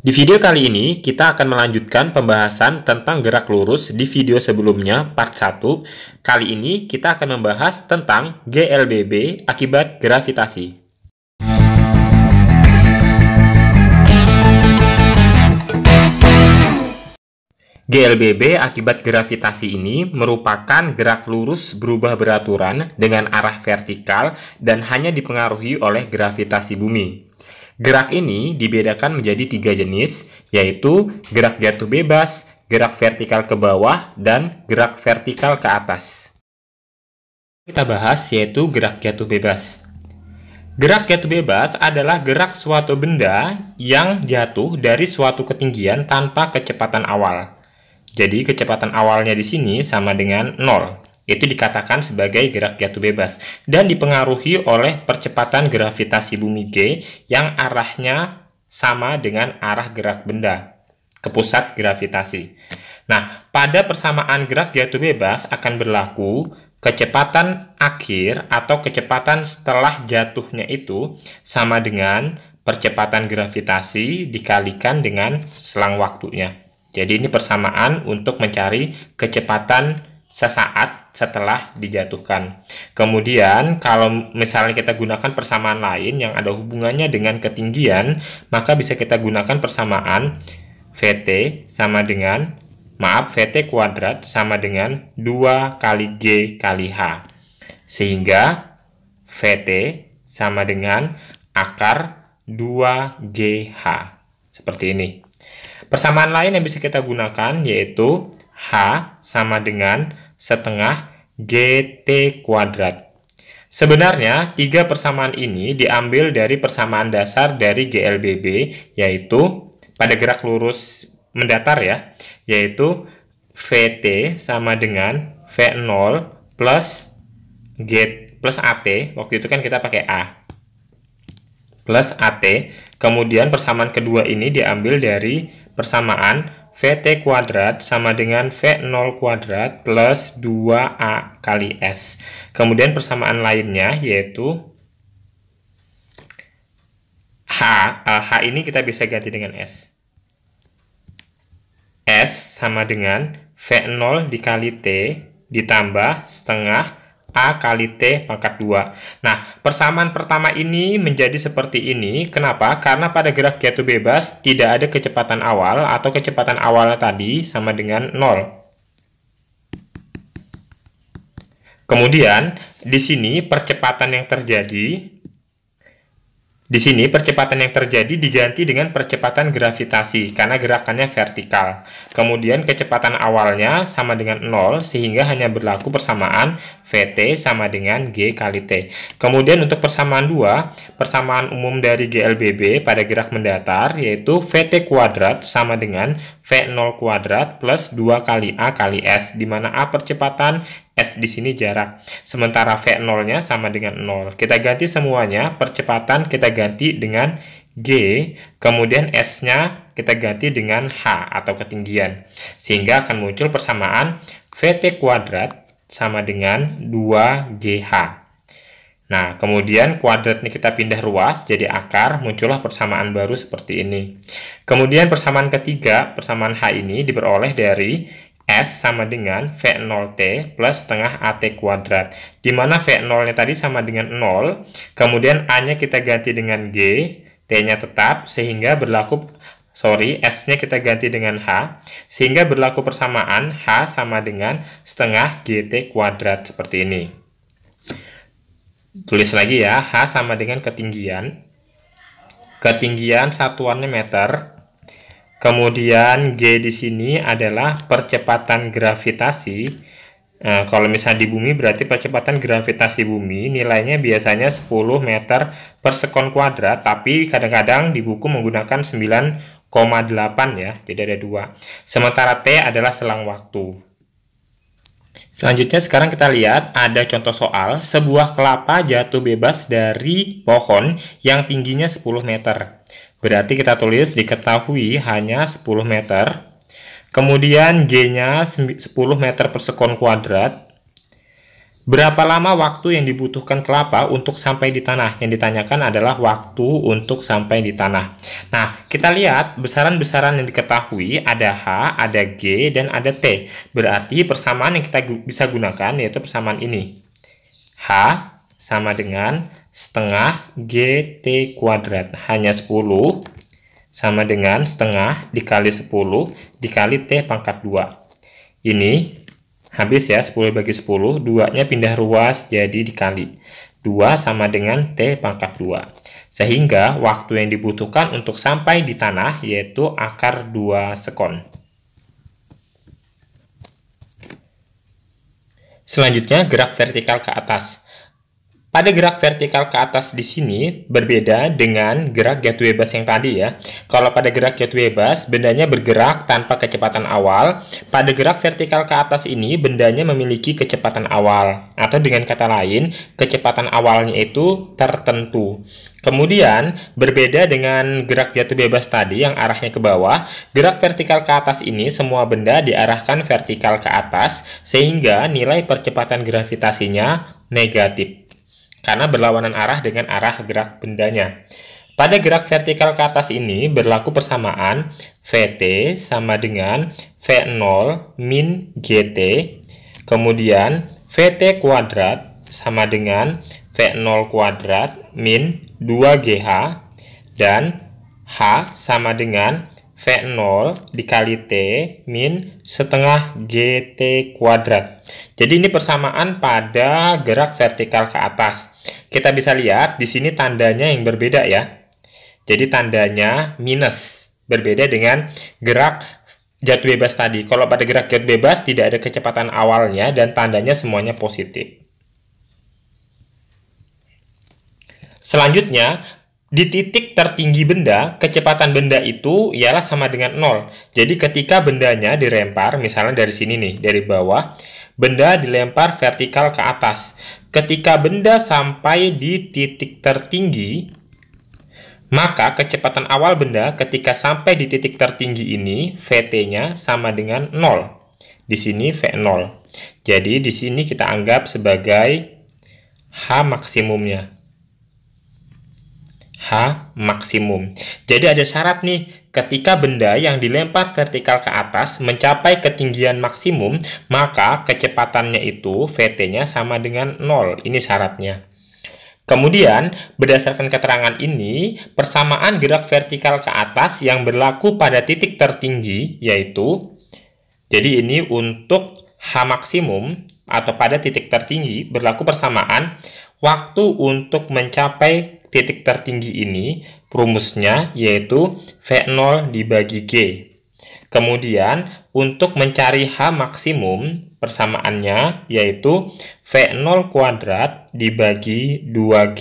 Di video kali ini, kita akan melanjutkan pembahasan tentang gerak lurus di video sebelumnya, part 1. Kali ini, kita akan membahas tentang GLBB akibat gravitasi. GLBB akibat gravitasi ini merupakan gerak lurus berubah beraturan dengan arah vertikal dan hanya dipengaruhi oleh gravitasi bumi. Gerak ini dibedakan menjadi tiga jenis, yaitu gerak jatuh bebas, gerak vertikal ke bawah, dan gerak vertikal ke atas. Kita bahas yaitu gerak jatuh bebas. Gerak jatuh bebas adalah gerak suatu benda yang jatuh dari suatu ketinggian tanpa kecepatan awal. Jadi kecepatan awalnya di sini sama dengan 0 itu dikatakan sebagai gerak jatuh bebas dan dipengaruhi oleh percepatan gravitasi bumi G yang arahnya sama dengan arah gerak benda ke pusat gravitasi. Nah, pada persamaan gerak jatuh bebas akan berlaku kecepatan akhir atau kecepatan setelah jatuhnya itu sama dengan percepatan gravitasi dikalikan dengan selang waktunya. Jadi ini persamaan untuk mencari kecepatan sesaat setelah dijatuhkan. Kemudian kalau misalnya kita gunakan persamaan lain yang ada hubungannya dengan ketinggian, maka bisa kita gunakan persamaan VT sama dengan maaf VT kuadrat sama dengan 2 kali G kali H. Sehingga VT sama dengan akar 2GH. Seperti ini. Persamaan lain yang bisa kita gunakan yaitu H sama dengan setengah GT kuadrat. Sebenarnya, tiga persamaan ini diambil dari persamaan dasar dari GLBB, yaitu pada gerak lurus mendatar ya, yaitu VT sama dengan V0 plus G plus AT, waktu itu kan kita pakai A, plus AT, kemudian persamaan kedua ini diambil dari persamaan VT kuadrat sama dengan V0 kuadrat plus 2A kali S. Kemudian persamaan lainnya yaitu H. Eh, H ini kita bisa ganti dengan S. S sama dengan V0 dikali T ditambah setengah A kali T pangkat 2. Nah, persamaan pertama ini menjadi seperti ini. Kenapa? Karena pada gerak jatuh bebas tidak ada kecepatan awal atau kecepatan awal tadi sama dengan 0. Kemudian, di sini percepatan yang terjadi di sini percepatan yang terjadi diganti dengan percepatan gravitasi karena gerakannya vertikal. Kemudian kecepatan awalnya sama dengan 0 sehingga hanya berlaku persamaan VT sama dengan G kali T. Kemudian untuk persamaan 2, persamaan umum dari GLBB pada gerak mendatar yaitu VT kuadrat sama dengan V0 kuadrat plus 2 kali A kali S, di mana A percepatan, S di sini jarak. Sementara V0-nya sama dengan 0. Kita ganti semuanya, percepatan kita ganti dengan G, kemudian S-nya kita ganti dengan H atau ketinggian. Sehingga akan muncul persamaan VT kuadrat sama dengan 2GH. Nah, kemudian kuadrat ini kita pindah ruas, jadi akar, muncullah persamaan baru seperti ini. Kemudian persamaan ketiga, persamaan H ini diperoleh dari S sama dengan V0T plus setengah AT kuadrat. Di mana V0-nya tadi sama dengan 0, kemudian A-nya kita ganti dengan G, T-nya tetap, sehingga berlaku, sorry, S-nya kita ganti dengan H, sehingga berlaku persamaan H sama dengan setengah GT kuadrat seperti ini. Tulis lagi ya, H sama dengan ketinggian. Ketinggian satuannya meter. Kemudian G di sini adalah percepatan gravitasi. Nah, kalau misalnya di bumi berarti percepatan gravitasi bumi nilainya biasanya 10 meter per sekon kuadrat tapi kadang-kadang di buku menggunakan 9,8 ya jadi ada dua sementara T adalah selang waktu Selanjutnya sekarang kita lihat ada contoh soal sebuah kelapa jatuh bebas dari pohon yang tingginya 10 meter. Berarti kita tulis diketahui hanya 10 meter. Kemudian G-nya 10 meter per sekon kuadrat. Berapa lama waktu yang dibutuhkan kelapa untuk sampai di tanah? Yang ditanyakan adalah waktu untuk sampai di tanah. Nah, kita lihat besaran-besaran yang diketahui ada H, ada G, dan ada T. Berarti persamaan yang kita bisa gunakan yaitu persamaan ini. H sama dengan setengah GT kuadrat. Hanya 10 sama dengan setengah dikali 10 dikali T pangkat 2. Ini Habis ya, 10 bagi 10, 2-nya pindah ruas jadi dikali. 2 sama dengan T pangkat 2. Sehingga waktu yang dibutuhkan untuk sampai di tanah yaitu akar 2 sekon. Selanjutnya gerak vertikal ke atas. Pada gerak vertikal ke atas di sini berbeda dengan gerak gateway bus yang tadi ya. Kalau pada gerak gateway bus, bendanya bergerak tanpa kecepatan awal. Pada gerak vertikal ke atas ini, bendanya memiliki kecepatan awal. Atau dengan kata lain, kecepatan awalnya itu tertentu. Kemudian, berbeda dengan gerak jatuh bebas tadi yang arahnya ke bawah, gerak vertikal ke atas ini semua benda diarahkan vertikal ke atas, sehingga nilai percepatan gravitasinya negatif karena berlawanan arah dengan arah gerak bendanya. Pada gerak vertikal ke atas ini berlaku persamaan VT sama dengan V0 min GT, kemudian VT kuadrat sama dengan V0 kuadrat min 2GH, dan H sama dengan V0 dikali T min setengah GT kuadrat. Jadi ini persamaan pada gerak vertikal ke atas. Kita bisa lihat di sini tandanya yang berbeda ya. Jadi tandanya minus, berbeda dengan gerak jatuh bebas tadi. Kalau pada gerak jatuh bebas tidak ada kecepatan awalnya dan tandanya semuanya positif. Selanjutnya, di titik tertinggi benda, kecepatan benda itu ialah sama dengan 0. Jadi ketika bendanya dilempar, misalnya dari sini nih, dari bawah, benda dilempar vertikal ke atas. Ketika benda sampai di titik tertinggi, maka kecepatan awal benda ketika sampai di titik tertinggi ini, VT-nya sama dengan 0. Di sini V0. Jadi di sini kita anggap sebagai H maksimumnya. H maksimum. Jadi ada syarat nih, ketika benda yang dilempar vertikal ke atas mencapai ketinggian maksimum, maka kecepatannya itu VT-nya sama dengan 0. Ini syaratnya. Kemudian, berdasarkan keterangan ini, persamaan gerak vertikal ke atas yang berlaku pada titik tertinggi, yaitu, jadi ini untuk H maksimum, atau pada titik tertinggi, berlaku persamaan waktu untuk mencapai titik tertinggi ini rumusnya yaitu V0 dibagi G. Kemudian, untuk mencari H maksimum, persamaannya yaitu V0 kuadrat dibagi 2G.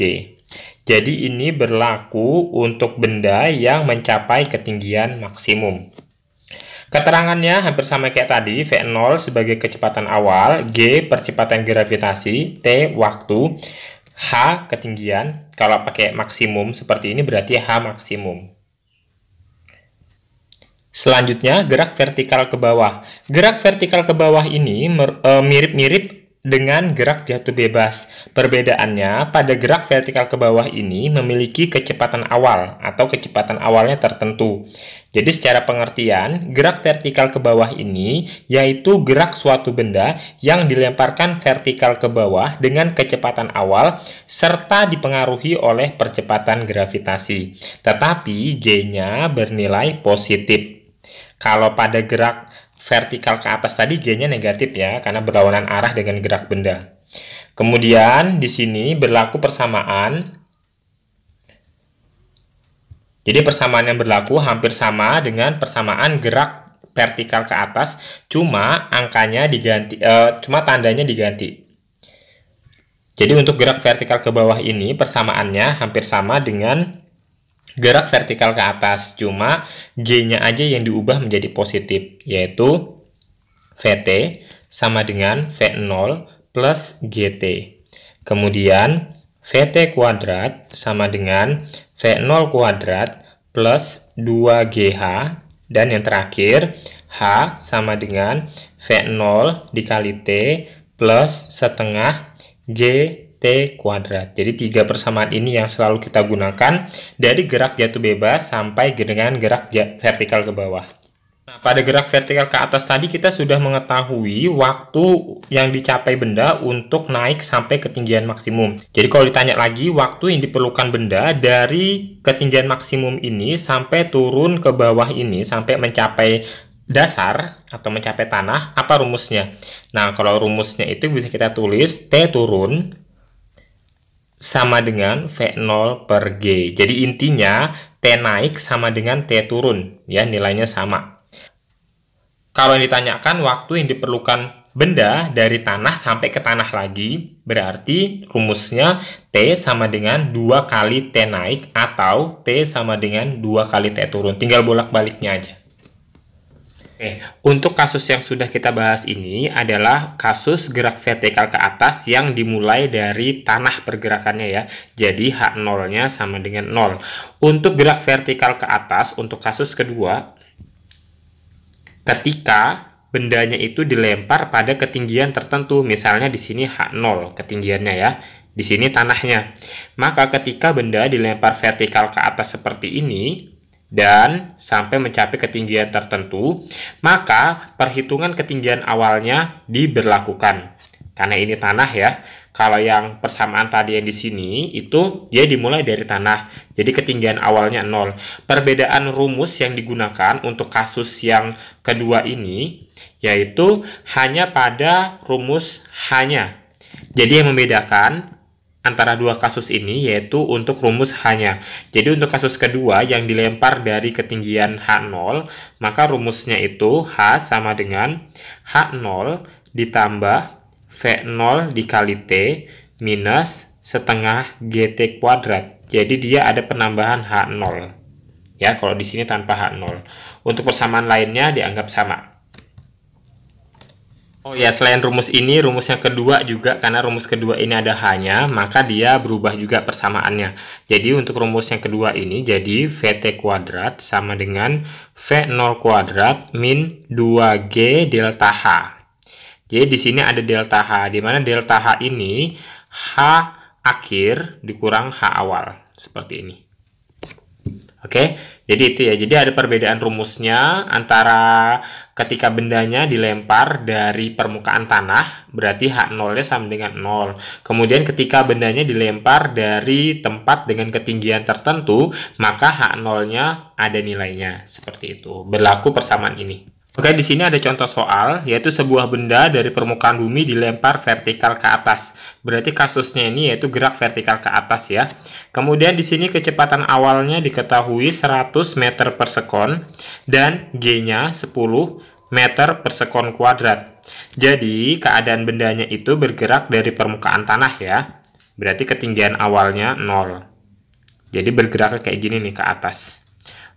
Jadi ini berlaku untuk benda yang mencapai ketinggian maksimum. Keterangannya hampir sama kayak tadi, V0 sebagai kecepatan awal, G percepatan gravitasi, T waktu, H ketinggian, kalau pakai maksimum seperti ini berarti H maksimum. Selanjutnya, gerak vertikal ke bawah. Gerak vertikal ke bawah ini eh, mirip-mirip dengan gerak jatuh bebas. Perbedaannya, pada gerak vertikal ke bawah ini memiliki kecepatan awal atau kecepatan awalnya tertentu. Jadi secara pengertian, gerak vertikal ke bawah ini yaitu gerak suatu benda yang dilemparkan vertikal ke bawah dengan kecepatan awal serta dipengaruhi oleh percepatan gravitasi. Tetapi G-nya bernilai positif. Kalau pada gerak vertikal ke atas tadi G-nya negatif ya, karena berlawanan arah dengan gerak benda. Kemudian di sini berlaku persamaan. Jadi persamaan yang berlaku hampir sama dengan persamaan gerak vertikal ke atas, cuma angkanya diganti, uh, cuma tandanya diganti. Jadi untuk gerak vertikal ke bawah ini persamaannya hampir sama dengan gerak vertikal ke atas, cuma G-nya aja yang diubah menjadi positif, yaitu VT sama dengan V0 plus GT. Kemudian VT kuadrat sama dengan V0 kuadrat plus 2GH. Dan yang terakhir, H sama dengan V0 dikali T plus setengah G T kuadrat. Jadi tiga persamaan ini yang selalu kita gunakan dari gerak jatuh bebas sampai dengan gerak vertikal ke bawah. Nah, pada gerak vertikal ke atas tadi kita sudah mengetahui waktu yang dicapai benda untuk naik sampai ketinggian maksimum. Jadi kalau ditanya lagi waktu yang diperlukan benda dari ketinggian maksimum ini sampai turun ke bawah ini sampai mencapai dasar atau mencapai tanah, apa rumusnya? Nah, kalau rumusnya itu bisa kita tulis T turun sama dengan V0 per G. Jadi intinya T naik sama dengan T turun, ya nilainya sama. Kalau yang ditanyakan waktu yang diperlukan benda dari tanah sampai ke tanah lagi, berarti rumusnya T sama dengan 2 kali T naik atau T sama dengan 2 kali T turun. Tinggal bolak-baliknya aja. Oke, untuk kasus yang sudah kita bahas ini adalah kasus gerak vertikal ke atas yang dimulai dari tanah pergerakannya ya. Jadi h nolnya sama dengan nol. Untuk gerak vertikal ke atas, untuk kasus kedua, ketika bendanya itu dilempar pada ketinggian tertentu, misalnya di sini h nol ketinggiannya ya di sini tanahnya. Maka ketika benda dilempar vertikal ke atas seperti ini, dan sampai mencapai ketinggian tertentu, maka perhitungan ketinggian awalnya diberlakukan. Karena ini tanah ya. Kalau yang persamaan tadi yang di sini itu dia dimulai dari tanah. Jadi ketinggian awalnya nol. Perbedaan rumus yang digunakan untuk kasus yang kedua ini yaitu hanya pada rumus hanya. Jadi yang membedakan antara dua kasus ini yaitu untuk rumus H-nya. Jadi untuk kasus kedua yang dilempar dari ketinggian H0, maka rumusnya itu H sama dengan H0 ditambah V0 dikali T minus setengah GT kuadrat. Jadi dia ada penambahan H0. Ya, kalau di sini tanpa H0. Untuk persamaan lainnya dianggap sama. Oh iya. ya, selain rumus ini, rumus yang kedua juga karena rumus kedua ini ada hanya, maka dia berubah juga persamaannya. Jadi untuk rumus yang kedua ini jadi VT kuadrat sama dengan V0 kuadrat min 2G delta H. Jadi di sini ada delta H, di mana delta H ini H akhir dikurang H awal, seperti ini. Oke, jadi itu ya. Jadi ada perbedaan rumusnya antara Ketika bendanya dilempar dari permukaan tanah, berarti H0-nya sama dengan 0. Kemudian ketika bendanya dilempar dari tempat dengan ketinggian tertentu, maka H0-nya ada nilainya. Seperti itu. Berlaku persamaan ini. Oke, di sini ada contoh soal, yaitu sebuah benda dari permukaan bumi dilempar vertikal ke atas. Berarti kasusnya ini yaitu gerak vertikal ke atas ya. Kemudian di sini kecepatan awalnya diketahui 100 meter per sekon, dan G-nya 10 meter per sekon kuadrat. Jadi, keadaan bendanya itu bergerak dari permukaan tanah ya. Berarti ketinggian awalnya 0. Jadi bergerak kayak gini nih ke atas.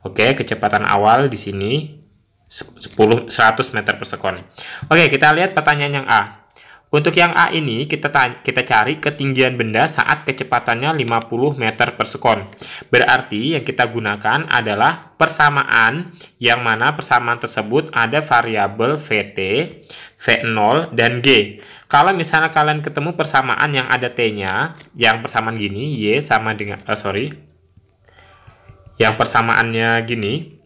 Oke, kecepatan awal di sini 10 100 meter per sekon. Oke, kita lihat pertanyaan yang A. Untuk yang A ini kita kita cari ketinggian benda saat kecepatannya 50 meter per sekon. Berarti yang kita gunakan adalah persamaan yang mana persamaan tersebut ada variabel VT, V0 dan G. Kalau misalnya kalian ketemu persamaan yang ada T-nya, yang persamaan gini Y sama dengan oh, sorry. Yang persamaannya gini,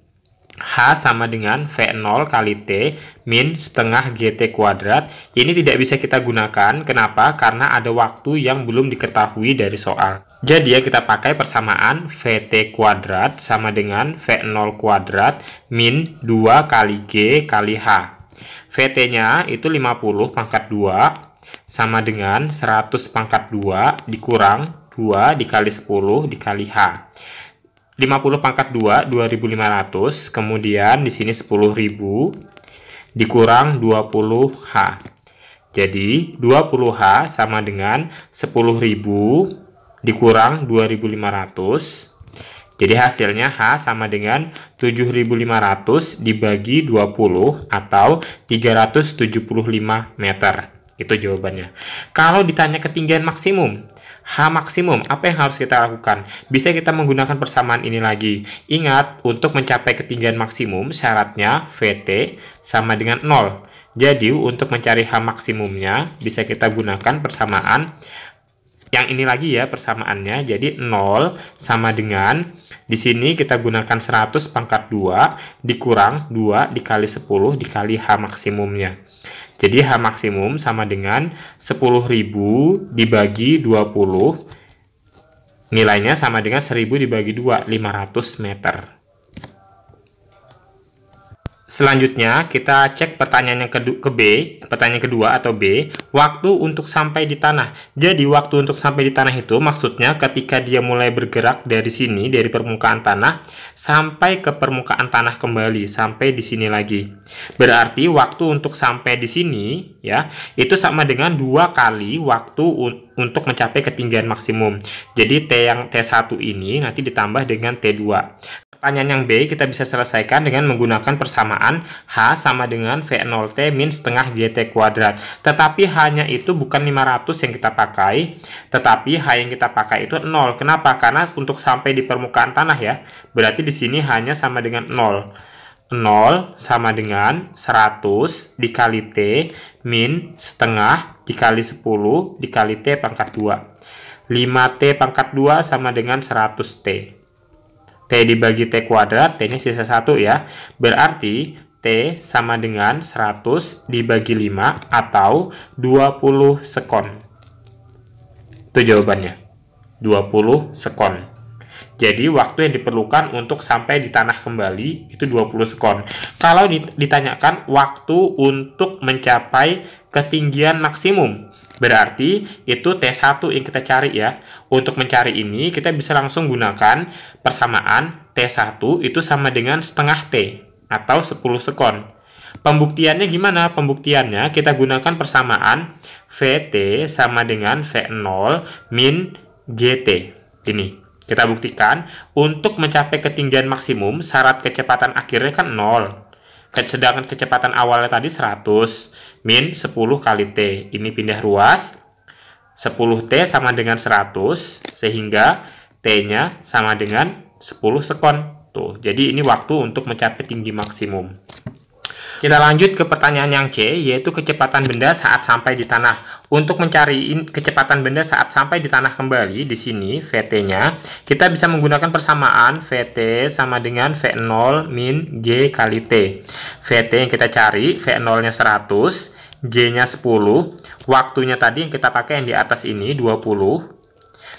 H sama dengan V0 kali T min setengah GT kuadrat. Ini tidak bisa kita gunakan. Kenapa? Karena ada waktu yang belum diketahui dari soal. Jadi ya kita pakai persamaan VT kuadrat sama dengan V0 kuadrat min 2 kali G kali H. VT-nya itu 50 pangkat 2 sama dengan 100 pangkat 2 dikurang 2 dikali 10 dikali H. 50 pangkat 2 2500 kemudian di sini 10.000 dikurang 20H jadi 20H sama dengan 10.000 dikurang 2500 jadi hasilnya H sama dengan 7500 dibagi 20 atau 375 meter. Itu jawabannya. Kalau ditanya ketinggian maksimum, H maksimum, apa yang harus kita lakukan? Bisa kita menggunakan persamaan ini lagi. Ingat, untuk mencapai ketinggian maksimum, syaratnya VT sama dengan 0. Jadi, untuk mencari H maksimumnya, bisa kita gunakan persamaan yang ini lagi ya persamaannya. Jadi 0 sama dengan, di sini kita gunakan 100 pangkat 2, dikurang 2 dikali 10 dikali H maksimumnya. Jadi H maksimum sama dengan 10.000 dibagi 20. Nilainya sama dengan 1000 dibagi 2, 500 meter. Selanjutnya, kita cek pertanyaan yang ke, B, pertanyaan kedua atau B, waktu untuk sampai di tanah. Jadi, waktu untuk sampai di tanah itu maksudnya ketika dia mulai bergerak dari sini, dari permukaan tanah, sampai ke permukaan tanah kembali, sampai di sini lagi. Berarti, waktu untuk sampai di sini, ya, itu sama dengan dua kali waktu un untuk mencapai ketinggian maksimum. Jadi, T yang T1 ini nanti ditambah dengan T2. Pertanyaan yang B kita bisa selesaikan dengan menggunakan persamaan H sama dengan V0T min setengah GT kuadrat. Tetapi hanya itu bukan 500 yang kita pakai, tetapi H yang kita pakai itu 0. Kenapa? Karena untuk sampai di permukaan tanah ya, berarti di sini hanya sama dengan 0. 0 sama dengan 100 dikali T min setengah dikali 10 dikali T pangkat 2. 5T pangkat 2 sama dengan 100T. T dibagi T kuadrat, T-nya sisa 1 ya. Berarti T sama dengan 100 dibagi 5 atau 20 sekon. Itu jawabannya. 20 sekon. Jadi waktu yang diperlukan untuk sampai di tanah kembali itu 20 sekon. Kalau ditanyakan waktu untuk mencapai ketinggian maksimum, Berarti itu T1 yang kita cari ya. Untuk mencari ini kita bisa langsung gunakan persamaan T1 itu sama dengan setengah T atau 10 sekon. Pembuktiannya gimana? Pembuktiannya kita gunakan persamaan VT sama dengan V0 min GT. Ini kita buktikan untuk mencapai ketinggian maksimum syarat kecepatan akhirnya kan 0. Sedangkan kecepatan awalnya tadi 100 min 10 kali T. Ini pindah ruas. 10T sama dengan 100 sehingga T-nya sama dengan 10 sekon. Tuh, jadi ini waktu untuk mencapai tinggi maksimum. Kita lanjut ke pertanyaan yang C, yaitu kecepatan benda saat sampai di tanah. Untuk mencari kecepatan benda saat sampai di tanah kembali, di sini VT-nya, kita bisa menggunakan persamaan VT sama dengan V0 min G kali T. VT yang kita cari, V0-nya 100, G-nya 10, waktunya tadi yang kita pakai yang di atas ini 20,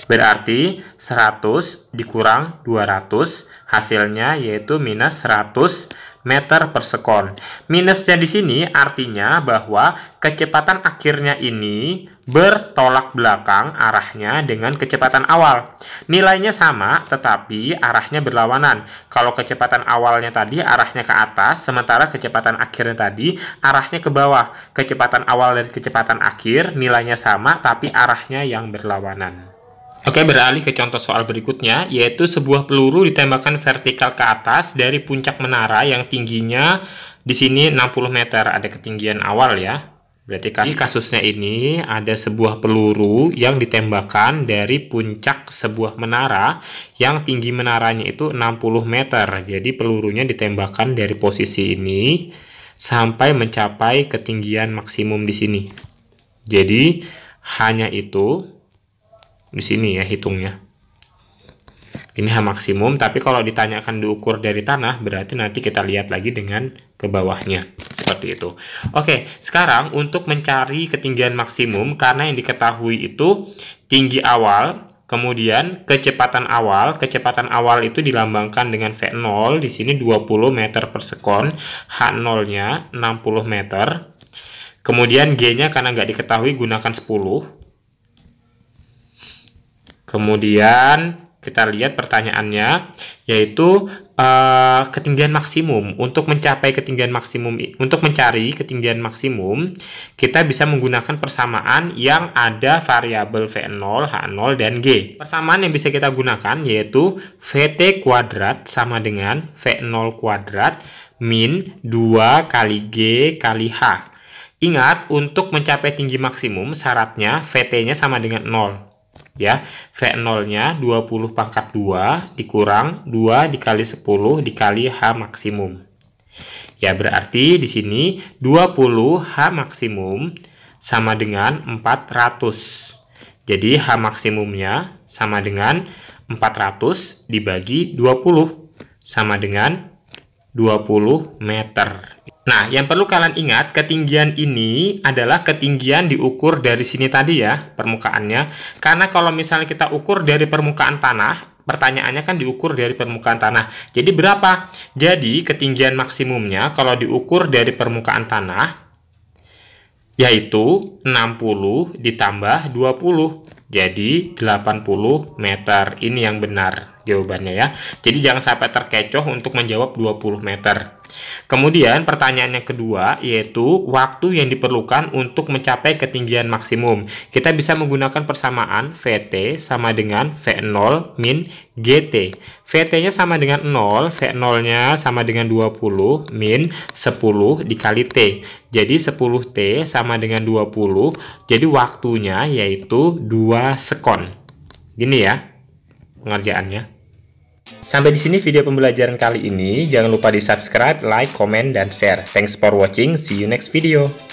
Berarti 100 dikurang 200 hasilnya yaitu minus 100 meter per sekon. Minusnya di sini artinya bahwa kecepatan akhirnya ini bertolak belakang arahnya dengan kecepatan awal. Nilainya sama, tetapi arahnya berlawanan. Kalau kecepatan awalnya tadi arahnya ke atas, sementara kecepatan akhirnya tadi arahnya ke bawah. Kecepatan awal dan kecepatan akhir nilainya sama, tapi arahnya yang berlawanan. Oke, beralih ke contoh soal berikutnya, yaitu sebuah peluru ditembakkan vertikal ke atas dari puncak menara yang tingginya di sini 60 meter, ada ketinggian awal ya. Berarti iya. kasusnya ini ada sebuah peluru yang ditembakkan dari puncak sebuah menara yang tinggi menaranya itu 60 meter. Jadi pelurunya ditembakkan dari posisi ini sampai mencapai ketinggian maksimum di sini. Jadi hanya itu di sini ya hitungnya ini H maksimum tapi kalau ditanyakan diukur dari tanah berarti nanti kita lihat lagi dengan ke bawahnya seperti itu oke sekarang untuk mencari ketinggian maksimum karena yang diketahui itu tinggi awal kemudian kecepatan awal kecepatan awal itu dilambangkan dengan V0 di sini 20 meter per sekon H0 nya 60 meter kemudian G nya karena nggak diketahui gunakan 10 Kemudian kita lihat pertanyaannya yaitu uh, ketinggian maksimum untuk mencapai ketinggian maksimum untuk mencari ketinggian maksimum kita bisa menggunakan persamaan yang ada variabel V0, H0 dan G. Persamaan yang bisa kita gunakan yaitu VT kuadrat sama dengan V0 kuadrat min 2 kali G kali H. Ingat, untuk mencapai tinggi maksimum syaratnya VT-nya sama dengan 0 ya. V0-nya 20 pangkat 2 dikurang 2 dikali 10 dikali H maksimum. Ya, berarti di sini 20 H maksimum sama dengan 400. Jadi H maksimumnya sama dengan 400 dibagi 20 sama dengan 20 meter. Nah, yang perlu kalian ingat, ketinggian ini adalah ketinggian diukur dari sini tadi ya, permukaannya. Karena kalau misalnya kita ukur dari permukaan tanah, pertanyaannya kan diukur dari permukaan tanah. Jadi berapa? Jadi ketinggian maksimumnya kalau diukur dari permukaan tanah, yaitu 60 ditambah 20. Jadi 80 meter. Ini yang benar jawabannya ya. Jadi jangan sampai terkecoh untuk menjawab 20 meter. Kemudian pertanyaan yang kedua yaitu waktu yang diperlukan untuk mencapai ketinggian maksimum. Kita bisa menggunakan persamaan VT sama dengan V0 min GT. VT-nya sama dengan 0, V0-nya sama dengan 20 min 10 dikali T. Jadi 10T sama dengan 20, jadi waktunya yaitu 2 sekon. Gini ya pengerjaannya. Sampai di sini video pembelajaran kali ini. Jangan lupa di subscribe, like, comment, dan share. Thanks for watching. See you next video.